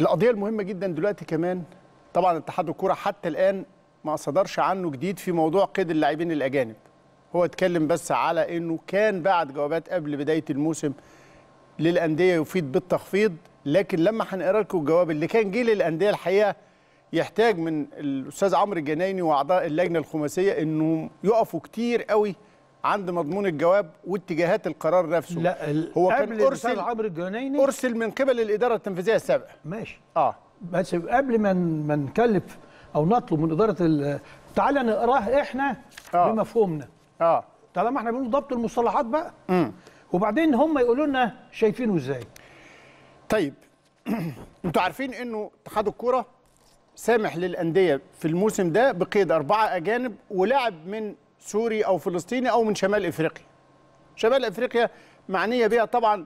القضيه المهمه جدا دلوقتي كمان طبعا اتحاد الكوره حتى الان ما صدرش عنه جديد في موضوع قيد اللاعبين الاجانب هو اتكلم بس على انه كان بعد جوابات قبل بدايه الموسم للانديه يفيد بالتخفيض لكن لما هنقرا لكم الجواب اللي كان جه للانديه الحقيقه يحتاج من الاستاذ عمرو الجنايني واعضاء اللجنه الخماسيه انهم يقفوا كتير قوي عند مضمون الجواب واتجاهات القرار نفسه لا هو كان ارسل عمرو الجنيني ارسل من قبل الاداره التنفيذيه السابقه ماشي اه بس قبل ما ما نكلف او نطلب من اداره تعالى نقراه احنا آه. بمفهومنا اه طالما احنا بنقول ضبط المصطلحات بقى م. وبعدين هم يقولوا لنا شايفينه ازاي طيب انتوا عارفين انه اتحاد الكوره سامح للانديه في الموسم ده بقيد اربعه اجانب ولاعب من سوري أو فلسطيني أو من شمال إفريقيا شمال إفريقيا معنية بها طبعا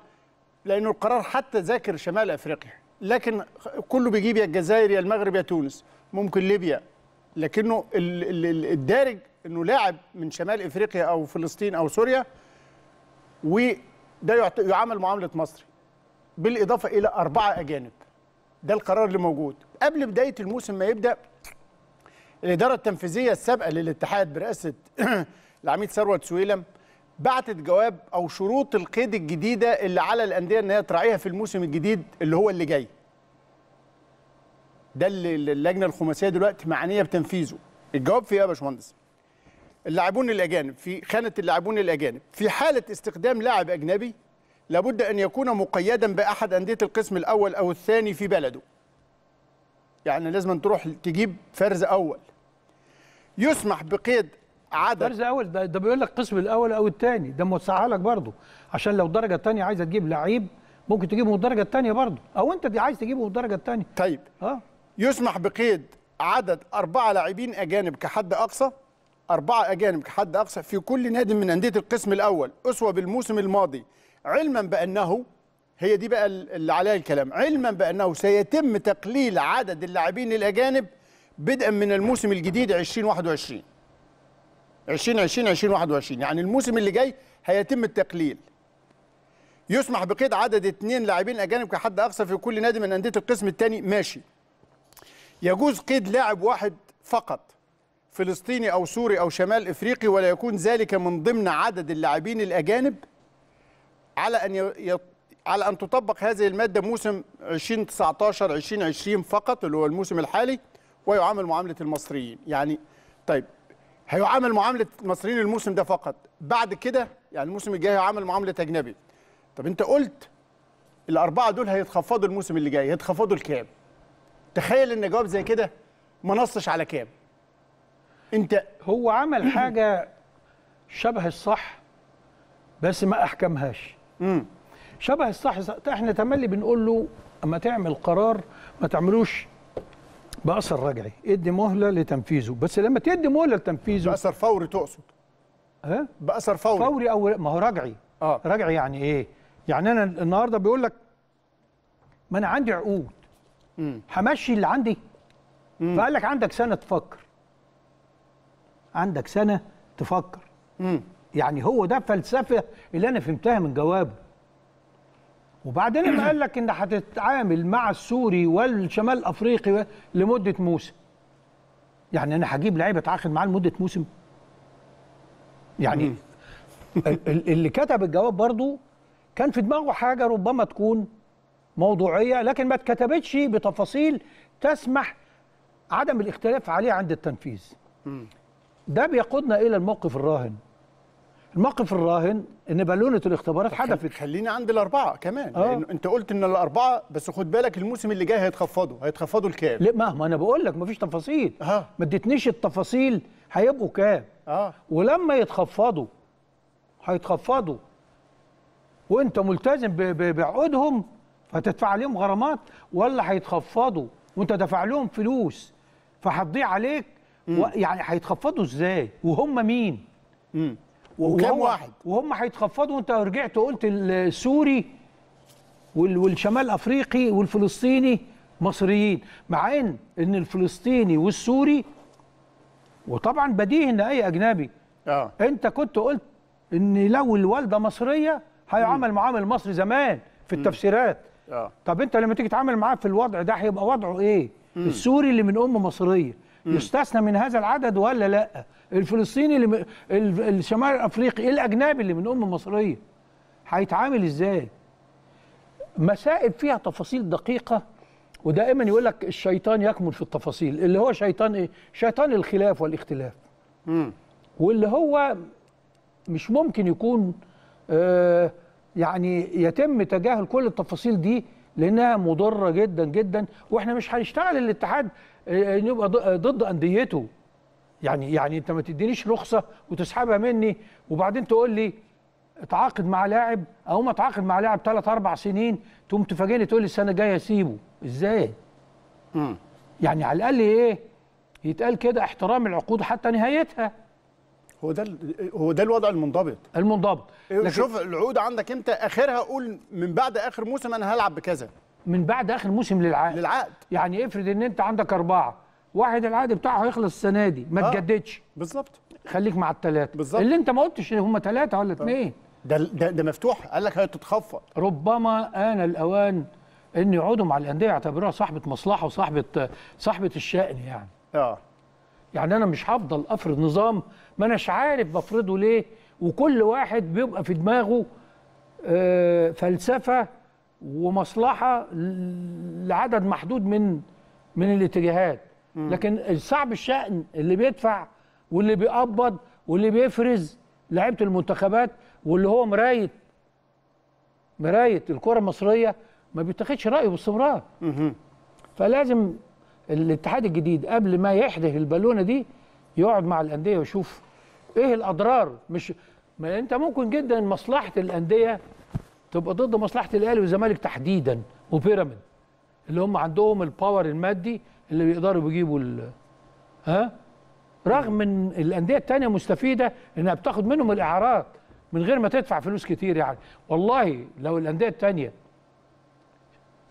لأنه القرار حتى ذاكر شمال إفريقيا لكن كله بيجيب يا الجزائر يا المغرب يا تونس ممكن ليبيا لكنه الدارج انه لاعب من شمال افريقيا او فلسطين او سوريا وده يعامل معامله مصري بالاضافه الى اربعه اجانب ده القرار اللي موجود قبل بدايه الموسم ما يبدا الإدارة التنفيذية السابقة للاتحاد برئاسة العميد ثروت سويلم بعتت جواب أو شروط القيد الجديدة اللي على الأندية إن هي تراعيها في الموسم الجديد اللي هو اللي جاي ده اللي اللجنة الخماسية دلوقتي معنية بتنفيذه الجواب في إيه يا باشمهندس؟ اللاعبون الأجانب في خانة اللاعبون الأجانب في حالة استخدام لاعب أجنبي لابد أن يكون مقيدا بأحد أندية القسم الأول أو الثاني في بلده يعني لازم تروح تجيب فرز أول يسمح بقيد عدد درجة الاول ده, ده بيقول لك القسم الاول او الثاني ده موسعها لك برضه عشان لو الدرجه الثانيه عايزه تجيب لعيب ممكن تجيبه من الدرجه الثانيه برضه او انت دي عايز تجيبه من الدرجه الثانيه طيب ها؟ آه. يسمح بقيد عدد أربعة لاعبين أجانب كحد أقصى أربعة أجانب كحد أقصى في كل نادي من أندية القسم الأول أسوة بالموسم الماضي علما بأنه هي دي بقى اللي عليها الكلام علما بأنه سيتم تقليل عدد اللاعبين الأجانب بدءا من الموسم الجديد 2021 2020 2021 يعني الموسم اللي جاي هيتم التقليل يسمح بقيد عدد اثنين لاعبين اجانب كحد اقصى في كل نادي من انديه القسم الثاني ماشي يجوز قيد لاعب واحد فقط فلسطيني او سوري او شمال افريقي ولا يكون ذلك من ضمن عدد اللاعبين الاجانب على ان ي... على ان تطبق هذه الماده موسم 2019 2020 فقط اللي هو الموسم الحالي ويعامل معامله المصريين يعني طيب هيعامل معامله المصريين الموسم ده فقط بعد كده يعني الموسم الجاي هيعامل معامله اجنبي طب انت قلت الاربعه دول هيتخفضوا الموسم اللي جاي هيتخفضوا لكام تخيل ان جواب زي كده ما نصش على كام انت هو عمل حاجه شبه الصح بس ما احكمهاش شبه الصح احنا تملي بنقول له اما تعمل قرار ما تعملوش باثر رجعي ادي مهله لتنفيذه بس لما تدي مهله لتنفيذه باثر فوري تقصد ها باثر فوري فوري او ما هو رجعي اه رجعي يعني ايه يعني انا النهارده بيقول لك ما انا عندي عقود همشي اللي عندي مم. فقال لك عندك سنه تفكر عندك سنه تفكر مم. يعني هو ده فلسفة اللي انا فهمتها من جوابه وبعدين لما قال لك ان هتتعامل مع السوري والشمال الافريقي لمده موسم يعني انا هجيب لعيبه اتعاقد معاه لمده موسم يعني اللي كتب الجواب برضو كان في دماغه حاجه ربما تكون موضوعيه لكن ما اتكتبتش بتفاصيل تسمح عدم الاختلاف عليه عند التنفيذ ده بيقودنا الى الموقف الراهن الموقف الراهن ان بالونه الاختبارات حدثت خليني عند الاربعه كمان آه. لأن انت قلت ان الاربعه بس خد بالك الموسم اللي جاي هيتخفضوا هيتخفضوا الكام لا ما هو انا بقول لك مفيش تفاصيل آه. ما اديتنيش التفاصيل هيبقوا كام آه. ولما يتخفضوا هيتخفضوا وانت ملتزم بعقودهم هتدفع عليهم غرامات ولا هيتخفضوا وانت دافع لهم فلوس فهتضيع عليك و... يعني هيتخفضوا ازاي وهم مين امم وكام واحد وهم هيتخفضوا وانت رجعت وقلت السوري والشمال افريقي والفلسطيني مصريين مع ان ان الفلسطيني والسوري وطبعا بديهي ان اي اجنبي اه انت كنت قلت ان لو الوالده مصريه هيعامل معامل المصري زمان في التفسيرات اه طب انت لما تيجي تتعامل معاه في الوضع ده هيبقى وضعه ايه؟ مم. السوري اللي من ام مصريه مم. يستثنى من هذا العدد ولا لا؟ الفلسطيني اللي الشمال الافريقي إيه الاجنبي اللي من ام مصريه هيتعامل ازاي مسائل فيها تفاصيل دقيقه ودائما يقول لك الشيطان يكمن في التفاصيل اللي هو شيطان ايه شيطان الخلاف والاختلاف امم واللي هو مش ممكن يكون آه يعني يتم تجاهل كل التفاصيل دي لانها مضره جدا جدا واحنا مش هنشتغل الاتحاد آه، نبقى ضد انديته يعني يعني انت ما تدينيش رخصه وتسحبها مني وبعدين تقول لي اتعاقد مع لاعب او ما اتعاقد مع لاعب ثلاث اربع سنين تقوم تفاجئني تقول لي السنه الجايه اسيبه ازاي؟ امم يعني على الاقل ايه؟ يتقال كده احترام العقود حتى نهايتها هو ده هو ده الوضع المنضبط المنضبط إيه، شوف العقود عندك انت اخرها قول من بعد اخر موسم انا هلعب بكذا من بعد اخر موسم للعقد للعقد يعني افرض ان انت عندك اربعه واحد العقد بتاعه هيخلص السنه دي ما آه. تجددش آه. بالظبط خليك مع الثلاثه بالظبط اللي انت ما قلتش هم ثلاثه ولا اثنين آه. ده ده ده مفتوح قال لك هتتخفض ربما آن الأوان إن يقعدوا مع الأندية يعتبروها صاحبة مصلحة وصاحبة صاحبة الشأن يعني. آه. يعني أنا مش هفضل أفرض نظام ما أناش عارف بفرضه ليه وكل واحد بيبقى في دماغه آه، فلسفة ومصلحة لعدد محدود من من الاتجاهات. لكن صعب الشأن اللي بيدفع واللي بيقبض واللي بيفرز لعيبه المنتخبات واللي هو مرايه مرايه الكره المصريه ما بيتاخدش رايه باستمرار فلازم الاتحاد الجديد قبل ما يحدث البالونه دي يقعد مع الانديه ويشوف ايه الاضرار مش ما انت ممكن جدا مصلحه الانديه تبقى ضد مصلحه الاهلي والزمالك تحديدا وبيراميد اللي هم عندهم الباور المادي اللي بيقدروا بيجيبوا ها رغم ان الانديه الثانيه مستفيده انها بتاخد منهم الاعارات من غير ما تدفع فلوس كتير يعني والله لو الانديه الثانيه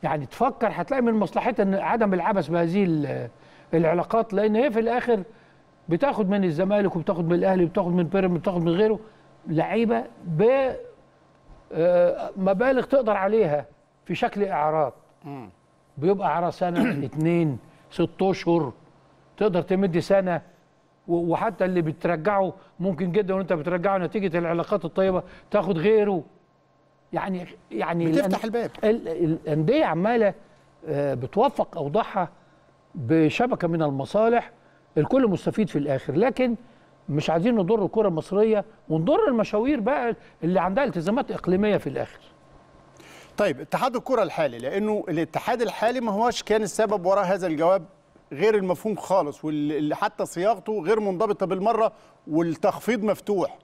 يعني تفكر هتلاقي من مصلحتها ان عدم العبث بهذه العلاقات لان هي في الاخر بتاخد من الزمالك وبتاخد من الاهلي وبتاخد من بيراميدز وبتاخد من غيره لعيبه ب آه، مبالغ تقدر عليها في شكل اعارات بيبقى اعاره سنه اتنين ست اشهر تقدر تمد سنه وحتى اللي بترجعه ممكن جدا وانت بترجعه نتيجه العلاقات الطيبه تاخد غيره يعني يعني بتفتح الباب الانديه عماله آه، بتوفق اوضاعها بشبكه من المصالح الكل مستفيد في الاخر لكن مش عايزين نضر الكره المصريه ونضر المشاوير بقى اللي عندها التزامات اقليميه في الاخر طيب اتحاد الكره الحالي لانه الاتحاد الحالي ما هوش كان السبب وراء هذا الجواب غير المفهوم خالص واللي حتى صياغته غير منضبطه بالمره والتخفيض مفتوح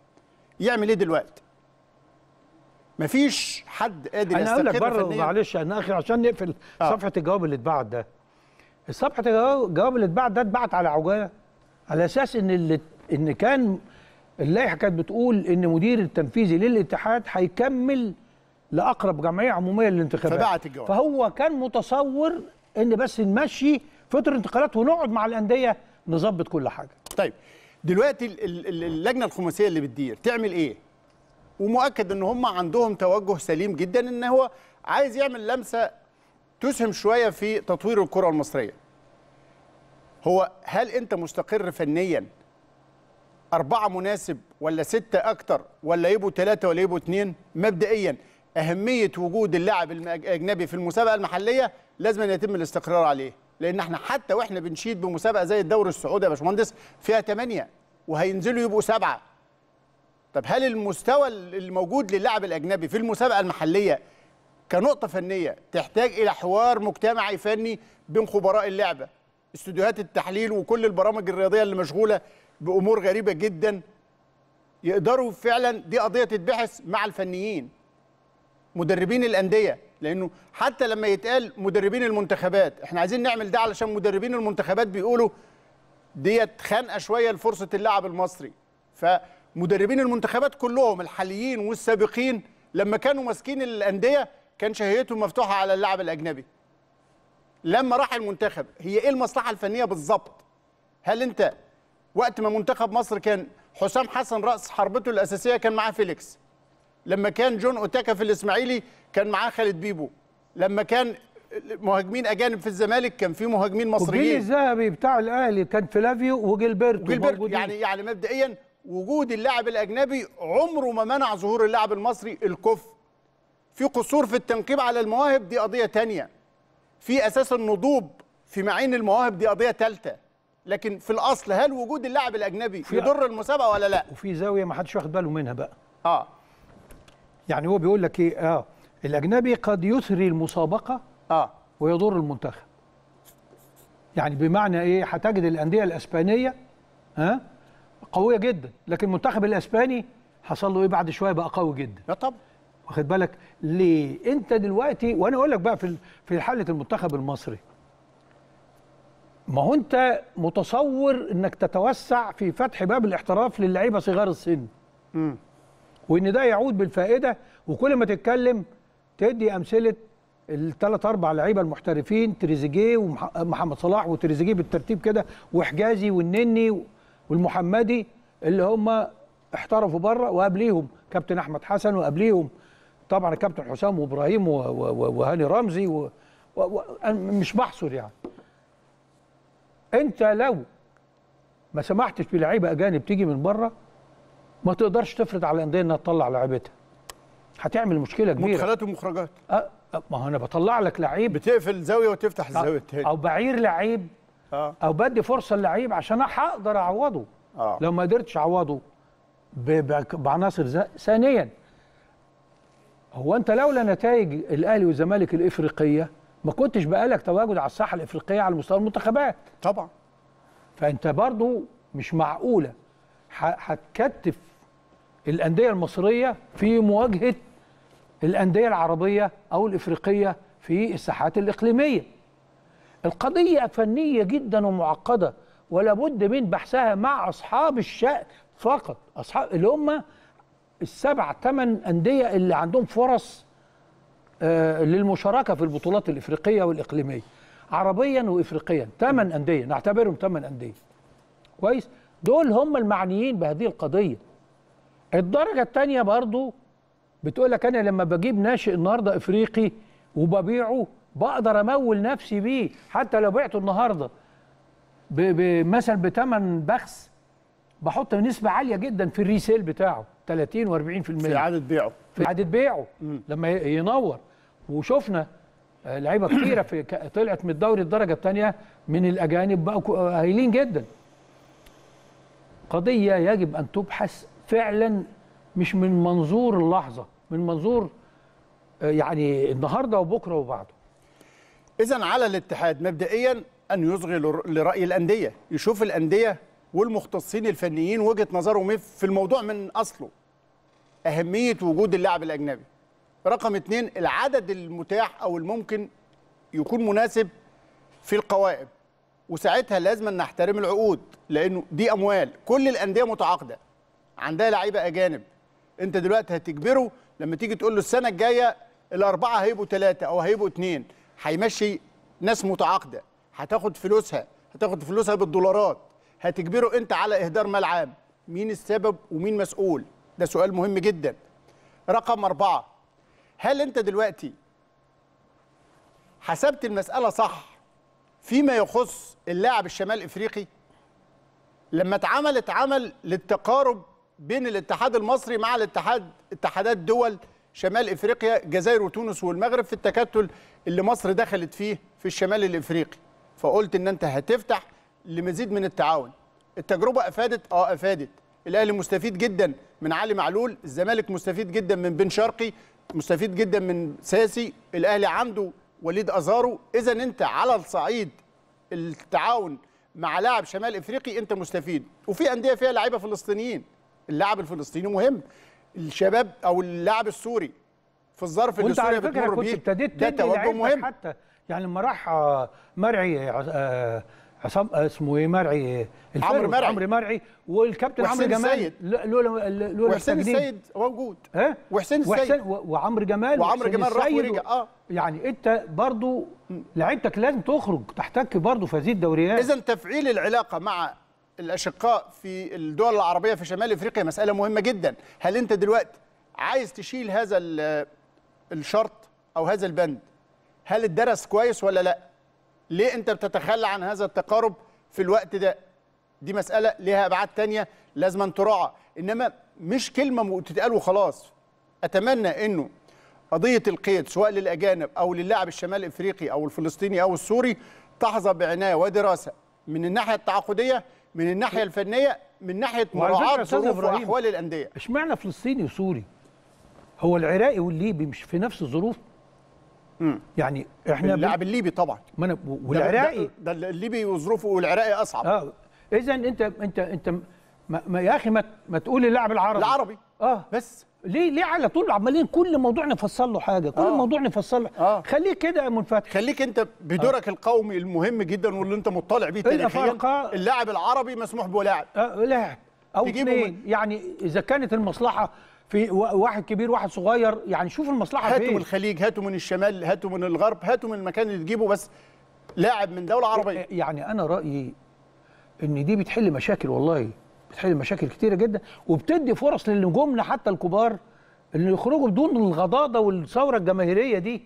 يعمل ايه دلوقتي مفيش حد قادر يستقر انا اقول لك بره معلش انا اخر عشان نقفل آه. صفحه الجواب اللي اتبعت ده صفحه الجواب اللي اتبعت ده اتبعت على عجاله على اساس ان اللي ان كان اللائحه كانت بتقول ان مدير التنفيذي للاتحاد هيكمل لاقرب جمعيه عموميه للانتخابات فبعت الجواب فهو كان متصور ان بس نمشي فتره انتقالات ونقعد مع الانديه نظبط كل حاجه طيب دلوقتي اللجنه الخماسيه اللي بتدير تعمل ايه ومؤكد ان هم عندهم توجه سليم جدا ان هو عايز يعمل لمسه تسهم شويه في تطوير الكره المصريه هو هل انت مستقر فنيا أربعة مناسب ولا ستة أكتر ولا يبقوا ثلاثة ولا يبقوا اثنين مبدئيا اهميه وجود اللاعب الاجنبي في المسابقه المحليه لازم أن يتم الاستقرار عليه لان احنا حتى واحنا بنشيد بمسابقه زي الدوري السعودي يا باشمهندس فيها 8 وهينزلوا يبقوا سبعه طب هل المستوى الموجود للاعب الاجنبي في المسابقه المحليه كنقطه فنيه تحتاج الى حوار مجتمعي فني بين خبراء اللعبه استوديوهات التحليل وكل البرامج الرياضيه اللي مشغوله بامور غريبه جدا يقدروا فعلا دي قضيه تتبحث مع الفنيين مدربين الانديه لانه حتى لما يتقال مدربين المنتخبات احنا عايزين نعمل ده علشان مدربين المنتخبات بيقولوا ديت خانقه شويه لفرصه اللاعب المصري فمدربين المنتخبات كلهم الحاليين والسابقين لما كانوا ماسكين الانديه كان شهيتهم مفتوحه على اللاعب الاجنبي لما راح المنتخب هي ايه المصلحه الفنيه بالظبط هل انت وقت ما منتخب مصر كان حسام حسن راس حربته الاساسيه كان معاه فيليكس لما كان جون اوتاكا في الاسماعيلي كان معاه خالد بيبو لما كان مهاجمين اجانب في الزمالك كان في مهاجمين مصريين الجيل الذهبي بتاع الاهلي كان فلافيو وجيلبرتو وجilberto يعني يعني مبدئيا وجود اللاعب الاجنبي عمره ما منع ظهور اللاعب المصري الكفء في قصور في التنقيب على المواهب دي قضيه تانية في اساس النضوب في معين المواهب دي قضيه ثالثه لكن في الاصل هل وجود اللاعب الاجنبي يضر المسابقه ولا لا وفي زاويه ما حدش واخد باله منها بقى اه يعني هو بيقول لك ايه اه الاجنبي قد يثري المسابقه اه ويضر المنتخب يعني بمعنى ايه هتجد الانديه الاسبانيه ها آه قويه جدا لكن المنتخب الاسباني حصل له ايه بعد شويه بقى قوي جدا لا آه، طبعا واخد بالك ليه انت دلوقتي وانا اقول لك بقى في في حاله المنتخب المصري ما هو انت متصور انك تتوسع في فتح باب الاحتراف للعيبه صغار السن امم وان ده يعود بالفائده وكل ما تتكلم تدي امثله الثلاث اربع لعيبه المحترفين تريزيجيه ومحمد صلاح وتريزيجيه بالترتيب كده وحجازي والنني والمحمدي اللي هم احترفوا بره وقبليهم كابتن احمد حسن وقبليهم طبعا الكابتن حسام وابراهيم وهاني رمزي و... و... و... مش بحصر يعني انت لو ما سمحتش بلعيبه اجانب تيجي من بره ما تقدرش تفرض على الانديه انها تطلع لعيبتها هتعمل مشكله كبيره مدخلات ومخرجات أه ما هو انا بطلع لك لعيب بتقفل زاويه وتفتح الزاويه الثانيه او بعير لعيب آه. او بدي فرصه للعيب عشان هقدر اعوضه آه. لو ما قدرتش اعوضه بعناصر ثانيا هو انت لولا نتائج الاهلي والزمالك الافريقيه ما كنتش بقالك تواجد على الساحه الافريقيه على مستوى المنتخبات طبعا فانت برضو مش معقوله هتكتف الانديه المصريه في مواجهه الانديه العربيه او الافريقيه في الساحات الاقليميه القضيه فنيه جدا ومعقده ولا بد من بحثها مع اصحاب الشأن فقط اصحاب اللي هم السبع ثمان انديه اللي عندهم فرص آه، للمشاركه في البطولات الافريقيه والاقليميه عربيا وافريقيا ثمان انديه نعتبرهم ثمان انديه كويس دول هم المعنيين بهذه القضيه الدرجه الثانيه برضو بتقول لك انا لما بجيب ناشئ النهارده افريقي وببيعه بقدر امول نفسي بيه حتى لو بعته النهارده مثلا بثمن بخس بحط نسبه عاليه جدا في الريسيل بتاعه 30 و40% في عدد بيعه في عدد بيعه لما ينور وشفنا لعيبه كتيره في طلعت من الدوري الدرجه الثانيه من الاجانب بقوا هايلين جدا قضيه يجب ان تبحث فعلا مش من منظور اللحظه من منظور آه، يعني النهارده وبكره وبعده اذا على الاتحاد مبدئيا ان يصغي لراي الانديه يشوف الانديه والمختصين الفنيين وجهه نظرهم إيه في الموضوع من اصله اهميه وجود اللاعب الاجنبي رقم اثنين العدد المتاح او الممكن يكون مناسب في القوائم وساعتها لازم نحترم العقود لانه دي اموال كل الانديه متعاقده عندها لعيبه اجانب انت دلوقتي هتجبره لما تيجي تقول له السنه الجايه الاربعه هيبقوا ثلاثه او هيبقوا اثنين هيمشي ناس متعاقده هتاخد فلوسها هتاخد فلوسها بالدولارات هتجبره انت على اهدار ملعب مين السبب ومين مسؤول ده سؤال مهم جدا رقم أربعة هل أنت دلوقتي حسبت المسألة صح فيما يخص اللاعب الشمال إفريقي لما اتعملت عمل للتقارب بين الاتحاد المصري مع الاتحاد اتحادات دول شمال افريقيا جزائر وتونس والمغرب في التكتل اللي مصر دخلت فيه في الشمال الافريقي فقلت ان انت هتفتح لمزيد من التعاون التجربه افادت اه افادت الاهلي مستفيد جدا من علي معلول الزمالك مستفيد جدا من بن شرقي مستفيد جدا من ساسي الاهلي عنده وليد ازارو اذا انت على الصعيد التعاون مع لاعب شمال افريقي انت مستفيد وفي انديه فيها لعيبه فلسطينيين اللاعب الفلسطيني مهم الشباب او اللاعب السوري في الظرف اللي سوريا بتمر بيه ده توجه مهم حتى يعني لما راح آه، مرعي آه، عصام آه، اسمه ايه مرعي عمرو مرعي عمرو مرعي والكابتن عمرو جمال لولا لولا وحسين السيد موجود ها وحسين السيد وعمرو جمال وعمرو جمال راح ورجع اه يعني انت برضو لعيبتك لازم تخرج تحتك برضو في هذه الدوريات اذا تفعيل العلاقه مع الاشقاء في الدول العربيه في شمال افريقيا مساله مهمه جدا هل انت دلوقتي عايز تشيل هذا الشرط او هذا البند هل اتدرس كويس ولا لا ليه انت بتتخلى عن هذا التقارب في الوقت ده دي مساله ليها ابعاد تانية لازم أن تراعى انما مش كلمه تتقال وخلاص اتمنى انه قضيه القيد سواء للاجانب او للاعب الشمال افريقي او الفلسطيني او السوري تحظى بعنايه ودراسه من الناحيه التعاقديه من الناحيه الفنيه من ناحيه مراعاه ظروف واحوال الانديه اشمعنى فلسطيني وسوري هو العراقي والليبي مش في نفس الظروف مم. يعني احنا اللاعب الليبي طبعا ما انا والعراقي ده, ده الليبي وظروفه والعراقي اصعب اه اذا انت انت انت ما, ما يا اخي ما, ما تقول اللاعب العربي العربي اه بس ليه ليه على طول عمالين كل موضوع نفصل له حاجه كل آه. موضوع نفصل له آه. خليه كده منفتح خليك انت بدورك آه. القومي المهم جدا واللي انت مطلع بيه إيه تاريخيا اللاعب العربي مسموح به لاعب آه لاعب او اثنين يعني اذا كانت المصلحه في واحد كبير واحد صغير يعني شوف المصلحه هاتوا من الخليج هاتوا من الشمال هاتوا من الغرب هاتوا من المكان اللي تجيبه بس لاعب من دوله عربيه إيه، إيه، يعني انا رايي ان دي بتحل مشاكل والله بتحل مشاكل كتيره جدا وبتدي فرص للنجومنا حتى الكبار اللي يخرجوا بدون الغضاضه والثوره الجماهيريه دي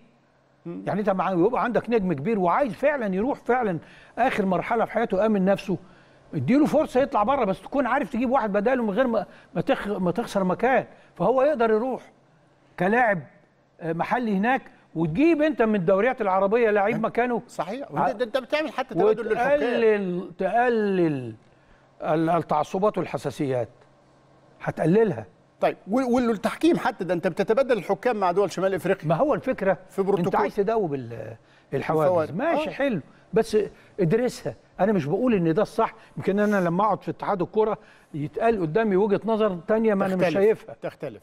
يعني انت يبقى عندك نجم كبير وعايز فعلا يروح فعلا اخر مرحله في حياته امن نفسه اديله فرصه يطلع بره بس تكون عارف تجيب واحد بداله من غير ما ما تخسر مكان فهو يقدر يروح كلاعب آه، محلي هناك وتجيب انت من الدوريات العربيه لعيب مكانه صحيح ده آه، انت بتعمل حتى تبادل للحكام تقلل تقلل التعصبات والحساسيات هتقللها طيب والتحكيم حتى ده انت بتتبادل الحكام مع دول شمال افريقيا ما هو الفكره في بروتوكول انت عايز تداوب الحوادث ماشي آه. حلو بس ادرسها انا مش بقول ان ده الصح يمكن انا لما اقعد في اتحاد الكوره يتقال قدامي وجهه نظر تانية ما انا مش شايفها تختلف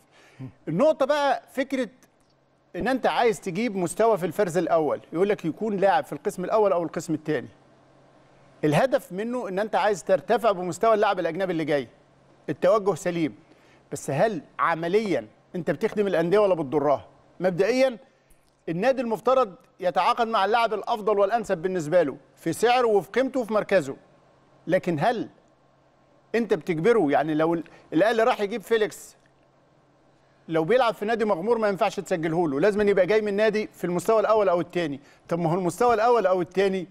النقطه بقى فكره ان انت عايز تجيب مستوى في الفرز الاول يقول لك يكون لاعب في القسم الاول او القسم الثاني الهدف منه ان انت عايز ترتفع بمستوى اللاعب الاجنبي اللي جاي التوجه سليم بس هل عمليا انت بتخدم الانديه ولا بتضرها مبدئيا النادي المفترض يتعاقد مع اللاعب الافضل والانسب بالنسبه له في سعره وفي قيمته وفي مركزه لكن هل انت بتجبره يعني لو الاهلي راح يجيب فيليكس لو بيلعب في نادي مغمور ما ينفعش تسجله له لازم يبقى جاي من نادي في المستوى الاول او الثاني طب ما هو المستوى الاول او الثاني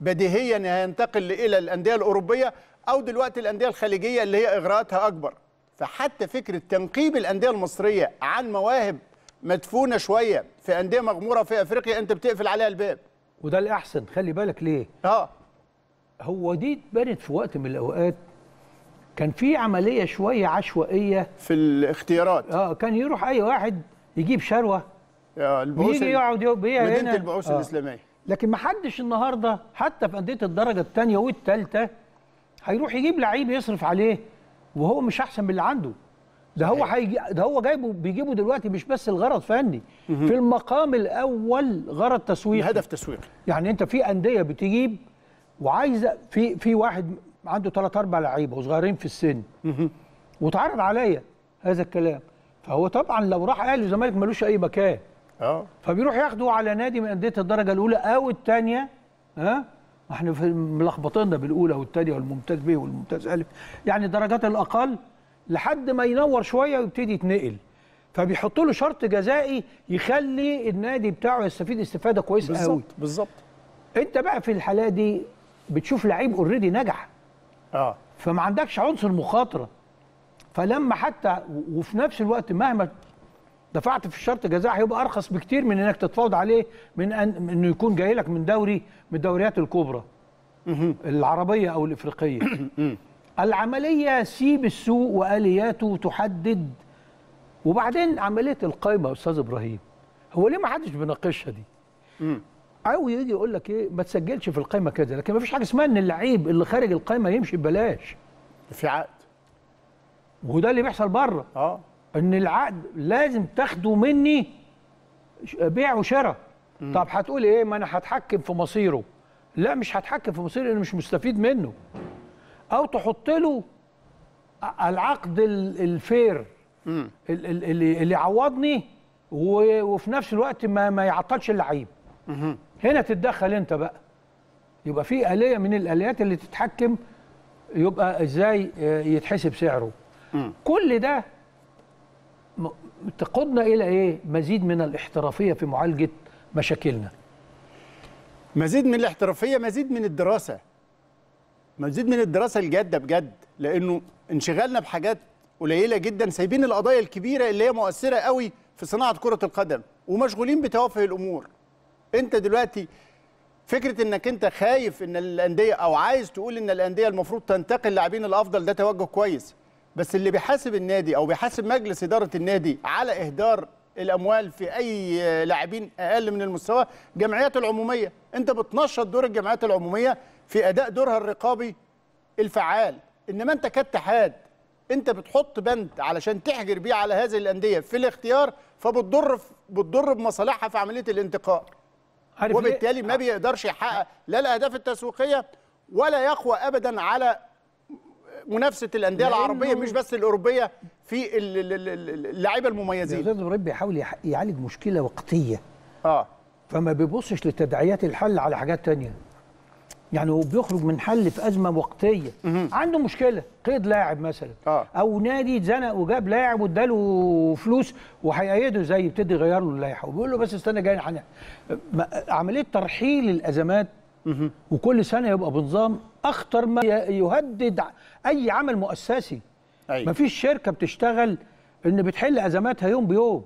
بديهيا هينتقل الى الانديه الاوروبيه او دلوقتي الانديه الخليجيه اللي هي اغراءاتها اكبر فحتى فكره تنقيب الانديه المصريه عن مواهب مدفونه شويه في انديه مغموره في افريقيا انت بتقفل عليها الباب وده الاحسن خلي بالك ليه اه هو دي اتبنت في وقت من الاوقات كان في عمليه شويه عشوائيه في الاختيارات اه كان يروح اي واحد يجيب شروه اه البعوث ويجي يقعد بيها مدينه البعوث آه. الاسلاميه لكن ما حدش النهارده حتى في انديه الدرجه الثانيه والثالثه هيروح يجيب لعيب يصرف عليه وهو مش احسن من اللي عنده ده هو هيجي ده هو جايبه بيجيبه دلوقتي مش بس الغرض فني في المقام الاول غرض تسويقي هدف تسويقي يعني انت في انديه بتجيب وعايزه في في واحد عنده ثلاث اربع لعيبه وصغيرين في السن واتعرض عليا هذا الكلام فهو طبعا لو راح اهلي وزمالك ملوش اي مكان اه فبيروح ياخده على نادي من انديه الدرجه الاولى او الثانيه ها احنا ملخبطيننا بالاولى والثانيه والممتاز ب والممتاز الف يعني درجات الاقل لحد ما ينور شويه ويبتدي يتنقل فبيحط له شرط جزائي يخلي النادي بتاعه يستفيد استفاده كويسه قوي بالظبط بالظبط انت بقى في الحاله دي بتشوف لعيب اوريدي نجح اه فما عندكش عنصر مخاطره فلما حتى وفي نفس الوقت مهما دفعت في الشرط جزاء هيبقى ارخص بكتير من انك تتفاوض عليه من ان انه يكون جاي لك من دوري من الدوريات الكبرى العربيه او الافريقيه العمليه سيب السوق والياته تحدد وبعدين عمليه القايمه يا استاذ ابراهيم هو ليه ما حدش بيناقشها دي او يجي يقول لك ايه ما تسجلش في القايمه كذا لكن ما فيش حاجه اسمها ان اللعيب اللي خارج القايمه يمشي ببلاش في عقد وده اللي بيحصل بره اه ان العقد لازم تاخده مني بيع وشراء طب هتقول ايه ما انا هتحكم في مصيره لا مش هتحكم في مصيره انا مش مستفيد منه او تحط له العقد الفير اللي, اللي يعوضني وفي نفس الوقت ما ما يعطلش اللعيب هنا تتدخل انت بقى يبقى في اليه من الاليات اللي تتحكم يبقى ازاي آه، يتحسب سعره كل ده تقودنا الى ايه؟ مزيد من الاحترافيه في معالجه مشاكلنا. مزيد من الاحترافيه، مزيد من الدراسه. مزيد من الدراسه الجاده بجد، لانه انشغالنا بحاجات قليله جدا سايبين القضايا الكبيره اللي هي مؤثره قوي في صناعه كره القدم ومشغولين بتوافه الامور. انت دلوقتي فكره انك انت خايف ان الانديه او عايز تقول ان الانديه المفروض تنتقل لاعبين الافضل ده توجه كويس بس اللي بيحاسب النادي او بيحاسب مجلس اداره النادي على اهدار الاموال في اي لاعبين اقل من المستوى جمعيات العموميه انت بتنشط دور الجمعيات العموميه في اداء دورها الرقابي الفعال انما انت كاتحاد انت بتحط بند علشان تحجر بيه على هذه الانديه في الاختيار فبتضر بتضر بمصالحها في عمليه الانتقاء وبالتالي ما بيقدرش يحقق لا الاهداف التسويقيه ولا يقوى ابدا على منافسه الانديه العربيه مش بس الاوروبيه في اللعيبه المميزين الاستاذ ابراهيم بيحاول يعالج مشكله وقتيه اه فما بيبصش لتداعيات الحل على حاجات تانية يعني هو بيخرج من حل في ازمه وقتيه عنده مشكله قيد لاعب مثلا آه. او نادي اتزنق وجاب لاعب واداله فلوس وهيأيده زي يبتدي يغير له اللائحه وبيقول له بس استنى جاي عمليه ترحيل الازمات مه. وكل سنه يبقى بنظام اخطر ما يهدد اي عمل مؤسسي أي. أيوة. مفيش شركه بتشتغل ان بتحل ازماتها يوم بيوم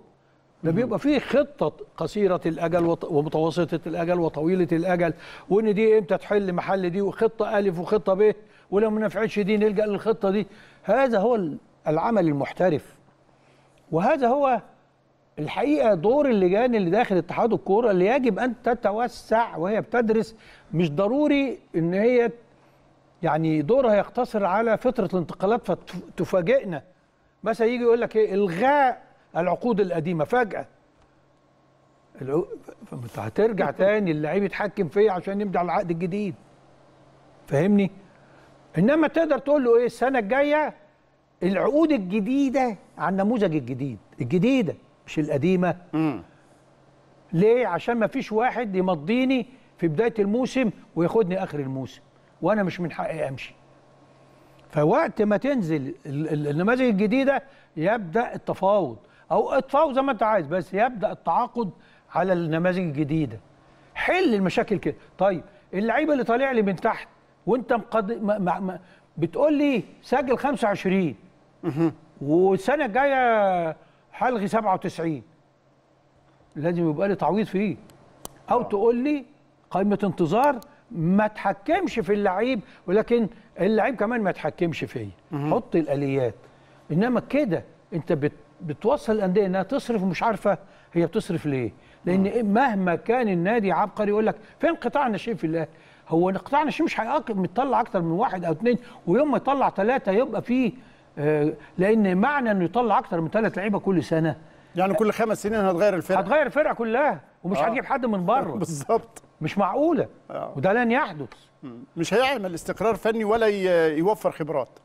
ده بيبقى فيه خطه قصيره الاجل ومتوسطه الاجل وطويله الاجل وان دي امتى تحل محل دي وخطه الف وخطه ب ولو ما نفعتش دي نلجا للخطه دي هذا هو العمل المحترف وهذا هو الحقيقه دور اللجان اللي داخل اتحاد الكوره اللي يجب ان تتوسع وهي بتدرس مش ضروري ان هي يعني دورها يقتصر على فتره الانتقالات فتفاجئنا مثلا يجي يقول لك ايه الغاء العقود القديمه فجاه هترجع تاني اللعيب يتحكم فيه عشان يمضي على العقد الجديد فاهمني انما تقدر تقول له ايه السنه الجايه العقود الجديده على النموذج الجديد الجديده مش القديمه امم ليه عشان ما فيش واحد يمضيني في بدايه الموسم وياخدني اخر الموسم وانا مش من حقي امشي فوقت ما تنزل النماذج الجديده يبدا التفاوض او اتفاوض زي ما انت عايز بس يبدا التعاقد على النماذج الجديده حل المشاكل كده طيب اللعيبه اللي طالع لي من تحت وانت مقد... ما... ما... ما... بتقول لي سجل 25 والسنه الجايه هلغي 97 لازم يبقى لي تعويض فيه او آه. تقول لي قائمه انتظار ما تحكمش في اللعيب ولكن اللعيب كمان ما تحكمش فيا حط الاليات انما كده انت بت بتوصل الانديه انها تصرف ومش عارفه هي بتصرف ليه لان مهما كان النادي عبقري يقول لك فين قطاع الناشئين في الاهلي هو قطاع الناشئين مش هيطلع اكتر من واحد او اثنين ويوم ما يطلع ثلاثه يبقى فيه آه، لان معنى انه يطلع اكتر من ثلاث لعيبه كل سنه يعني كل خمس سنين هتغير الفرقه هتغير الفرقه كلها ومش آه. هتجيب حد من بره بالظبط مش معقوله آه. وده لن يحدث مش هيعمل استقرار فني ولا يوفر خبرات